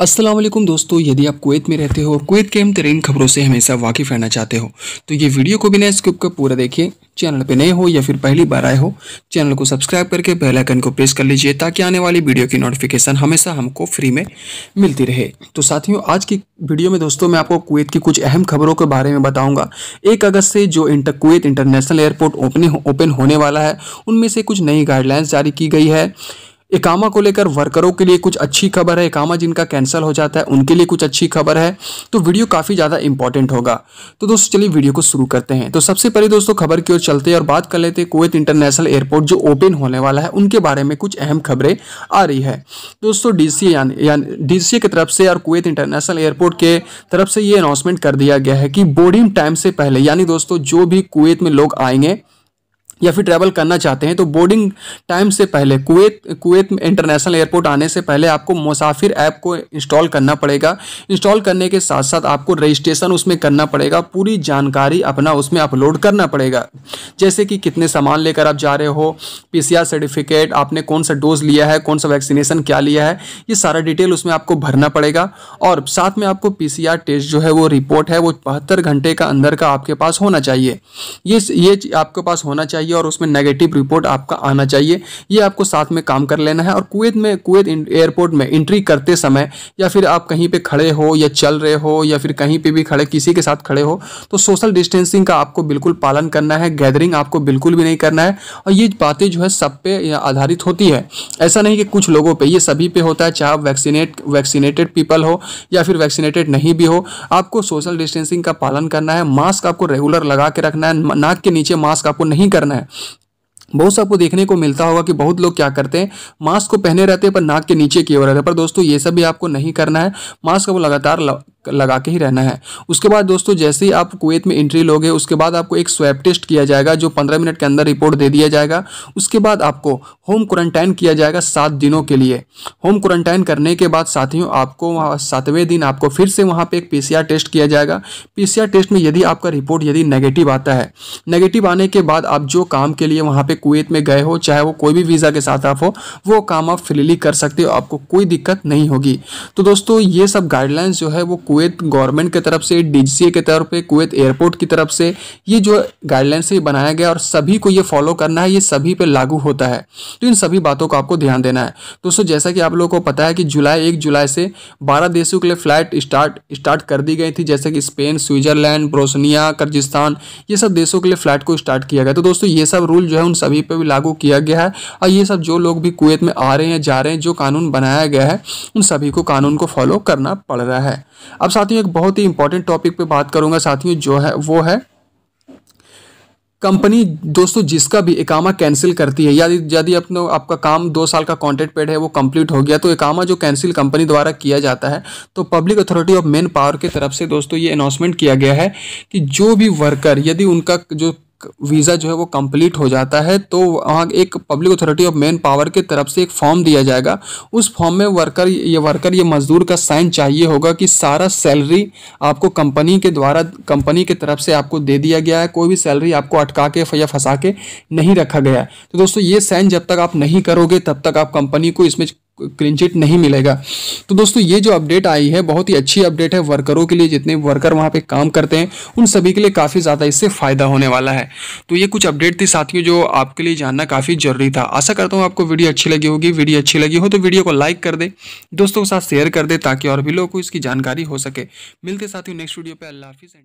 असलम दोस्तों यदि आप कुवैत में रहते हो और कुवैत के अहम तरीन खबरों से हमेशा वाकिफ रहना चाहते हो तो ये वीडियो को भी नए स्क्रिप्ट कर पूरा देखिए चैनल पे नए हो या फिर पहली बार आए हो चैनल को सब्सक्राइब करके बेल आइकन को प्रेस कर लीजिए ताकि आने वाली वीडियो की नोटिफिकेशन हमेशा हमको फ्री में मिलती रहे तो साथियों आज की वीडियो में दोस्तों मैं आपको कुवैत की कुछ अहम खबरों के बारे में बताऊंगा एक अगस्त से जो inter Kuwait international airport open open होने वाला है उनमें से कुछ नई गाइडलाइंस जारी की गई है इकामा को लेकर वर्करों के लिए कुछ अच्छी खबर है इकामा जिनका कैंसिल हो जाता है उनके लिए कुछ अच्छी खबर है तो वीडियो काफ़ी ज़्यादा इंपॉर्टेंट होगा तो दोस्तों चलिए वीडियो को शुरू करते हैं तो सबसे पहले दोस्तों खबर की ओर चलते हैं और बात कर लेते हैं कुवैत इंटरनेशनल एयरपोर्ट जो ओपन होने वाला है उनके बारे में कुछ अहम खबरें आ रही है दोस्तों डी सी यानी डी सी की तरफ से और कुवैत इंटरनेशनल एयरपोर्ट के तरफ से ये अनाउंसमेंट कर दिया गया है कि बोर्डिंग टाइम से पहले यानी दोस्तों जो भी कुवैत में लोग आएंगे या फिर ट्रैवल करना चाहते हैं तो बोर्डिंग टाइम से पहले कुवैत कुवैत इंटरनेशनल एयरपोर्ट आने से पहले आपको मुसाफिर ऐप को इंस्टॉल करना पड़ेगा इंस्टॉल करने के साथ साथ आपको रजिस्ट्रेशन उसमें करना पड़ेगा पूरी जानकारी अपना उसमें अपलोड करना पड़ेगा जैसे कि कितने सामान लेकर आप जा रहे हो पी सर्टिफिकेट आपने कौन सा डोज लिया है कौन सा वैक्सीनेशन क्या लिया है ये सारा डिटेल उसमें आपको भरना पड़ेगा और साथ में आपको पी टेस्ट जो है वो रिपोर्ट है वो बहत्तर घंटे का अंदर का आपके पास होना चाहिए ये ये आपके पास होना चाहिए चाहिए और उसमें नेगेटिव रिपोर्ट आपका आना चाहिए ये आपको साथ में काम कर लेना है और कुवैत में कुवैत एयरपोर्ट में एंट्री करते समय या फिर आप कहीं पर खड़े हो या चल रहे हो या फिर कहीं पर भी खड़े किसी के साथ खड़े हो तो सोशल डिस्टेंसिंग का आपको बिल्कुल पालन करना है गैदरिंग आपको बिल्कुल भी नहीं करना है और ये बातें जो है सब पे आधारित होती है ऐसा नहीं कि कुछ लोगों पे ये सभी पे होता है चाहे आप वैक्सीनेट वैक्सीनेटेड पीपल हो या फिर वैक्सीनेटेड नहीं भी हो आपको सोशल डिस्टेंसिंग का पालन करना है मास्क आपको रेगुलर लगा के रखना है नाक के नीचे मास्क आपको नहीं करना है है बहुत सबको देखने को मिलता होगा कि बहुत लोग क्या करते हैं मास्क को पहने रहते हैं पर नाक के नीचे की ओर रहते हैं पर दोस्तों ये सब भी आपको नहीं करना है मास्क को लगातार लगा के ही रहना है उसके बाद दोस्तों जैसे ही आप कुवैत में एंट्री लोगे उसके बाद आपको एक स्वैप टेस्ट किया जाएगा जो पंद्रह मिनट के अंदर रिपोर्ट दे दिया जाएगा उसके बाद आपको होम क्वारंटाइन किया जाएगा सात दिनों के लिए होम क्वारंटाइन करने के बाद साथियों आपको वहाँ सातवें दिन आपको फिर से वहाँ पर एक पी टेस्ट किया जाएगा पी टेस्ट में यदि आपका रिपोर्ट यदि नेगेटिव आता है नेगेटिव आने के बाद आप जो काम के लिए वहाँ पर कुवैत में गए हो चाहे वो कोई भी वीज़ा के साथ आप हो वो काम आप फ्रीली कर सकते हो आपको कोई दिक्कत नहीं होगी तो दोस्तों ये सब गाइडलाइंस जो है वो कुवैत गवर्नमेंट की तरफ से डी के तौर पर कुवैत एयरपोर्ट की तरफ से ये जो गाइडलाइन से बनाया गया और सभी को ये फॉलो करना है ये सभी पर लागू होता है तो इन सभी बातों को आपको ध्यान देना है दोस्तों जैसा कि आप लोगों को पता है कि जुलाई एक जुलाई से बारह देशों के लिए फ्लाइट स्टार्ट स्टार्ट कर दी गई थी जैसे कि स्पेन स्विट्जरलैंड ब्रोसनिया कर्जिस्तान ये सब देशों के लिए फ्लाइट को स्टार्ट किया गया तो दोस्तों ये सब रूल जो है उन सभी पर भी लागू किया गया है और ये सब जो लोग भी कुवैत में आ रहे हैं जा रहे हैं जो कानून बनाया गया है उन सभी को कानून को फॉलो करना पड़ रहा है अब साथियों एक बहुत ही इंपॉर्टेंट टॉपिक पे बात करूंगा साथियों जो है वो है कंपनी दोस्तों जिसका भी इकामा कैंसिल करती है यदि यदि अपना आपका काम दो साल का कॉन्ट्रैक्ट पेड है वो कंप्लीट हो गया तो इकामा जो कैंसिल कंपनी द्वारा किया जाता है तो public authority of manpower की तरफ से दोस्तों ये अनाउंसमेंट किया गया है कि जो भी वर्कर यदि उनका जो वीज़ा जो है वो कंप्लीट हो जाता है तो वहाँ एक public authority of manpower की तरफ से एक फॉर्म दिया जाएगा उस फॉर्म में वर्कर ये वर्कर ये मजदूर का साइन चाहिए होगा कि सारा सैलरी आपको कंपनी के द्वारा कंपनी के तरफ से आपको दे दिया गया है कोई भी सैलरी आपको अटका के या फंसा के नहीं रखा गया है तो दोस्तों ये साइन जब तक आप नहीं करोगे तब तक आप कंपनी को इसमें क्लीन चिट नहीं मिलेगा तो दोस्तों ये जो अपडेट आई है बहुत ही अच्छी अपडेट है वर्करों के लिए जितने वर्कर वहाँ पे काम करते हैं उन सभी के लिए काफ़ी ज़्यादा इससे फ़ायदा होने वाला है तो ये कुछ अपडेट थी साथियों जो आपके लिए जानना काफ़ी ज़रूरी था आशा करता हूँ आपको वीडियो अच्छी लगी होगी वीडियो अच्छी लगी हो तो वीडियो को लाइक कर दे दोस्तों के साथ शेयर कर दे ताकि और भी लोगों को इसकी जानकारी हो सके मिलते साथियों नेक्स्ट वीडियो पर अल्लाह हाफिज़